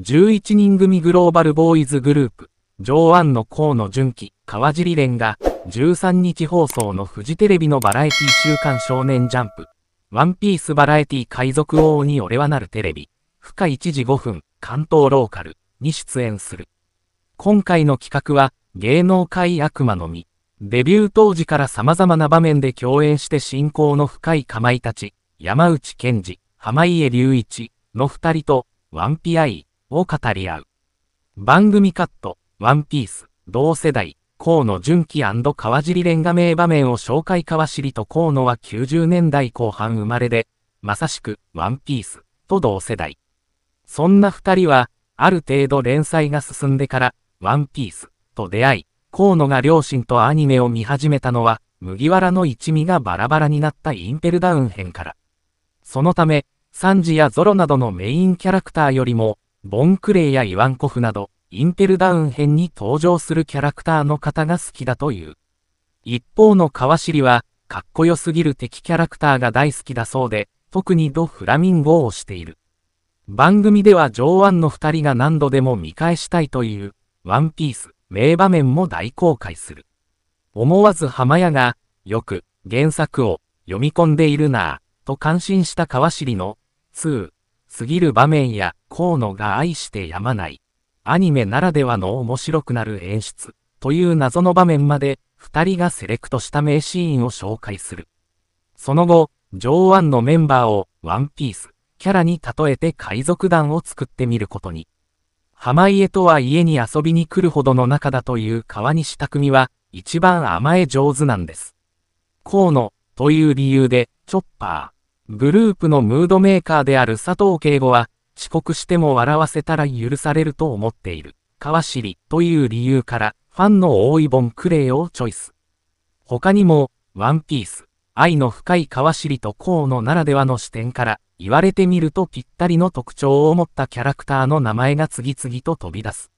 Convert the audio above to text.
11人組グローバルボーイズグループ、上腕の河野純喜、川尻蓮が、13日放送のフジテレビのバラエティ週刊少年ジャンプ、ワンピースバラエティ海賊王に俺はなるテレビ、深1時5分、関東ローカルに出演する。今回の企画は、芸能界悪魔の実。デビュー当時から様々な場面で共演して親交の深いかまいたち、山内健二、濱家隆一の二人と、ワンピアイ、を語り合う。番組カット、ワンピース、同世代、河野純喜川尻レンガ名場面を紹介川尻と河野は90年代後半生まれで、まさしく、ワンピース、と同世代。そんな二人は、ある程度連載が進んでから、ワンピース、と出会い、河野が両親とアニメを見始めたのは、麦わらの一味がバラバラになったインペルダウン編から。そのため、サンジやゾロなどのメインキャラクターよりも、ボンクレイやイワンコフなど、インペルダウン編に登場するキャラクターの方が好きだという。一方の川尻は、かっこよすぎる敵キャラクターが大好きだそうで、特にド・フラミンゴをしている。番組では上腕の二人が何度でも見返したいという、ワンピース、名場面も大公開する。思わず浜屋が、よく、原作を、読み込んでいるなぁ、と感心した川尻の、2、すぎる場面や、河野が愛してやまない、アニメならではの面白くなる演出、という謎の場面まで、二人がセレクトした名シーンを紹介する。その後、上腕のメンバーを、ワンピース、キャラに例えて海賊団を作ってみることに。濱家とは家に遊びに来るほどの仲だという川西匠は、一番甘え上手なんです。河野、という理由で、チョッパー。グループのムードメーカーである佐藤慶吾は、遅刻しても笑わせたら許されると思っている。川尻という理由から、ファンの多いボンクレイをチョイス。他にも、ワンピース、愛の深い川尻と河野ならではの視点から、言われてみるとぴったりの特徴を持ったキャラクターの名前が次々と飛び出す。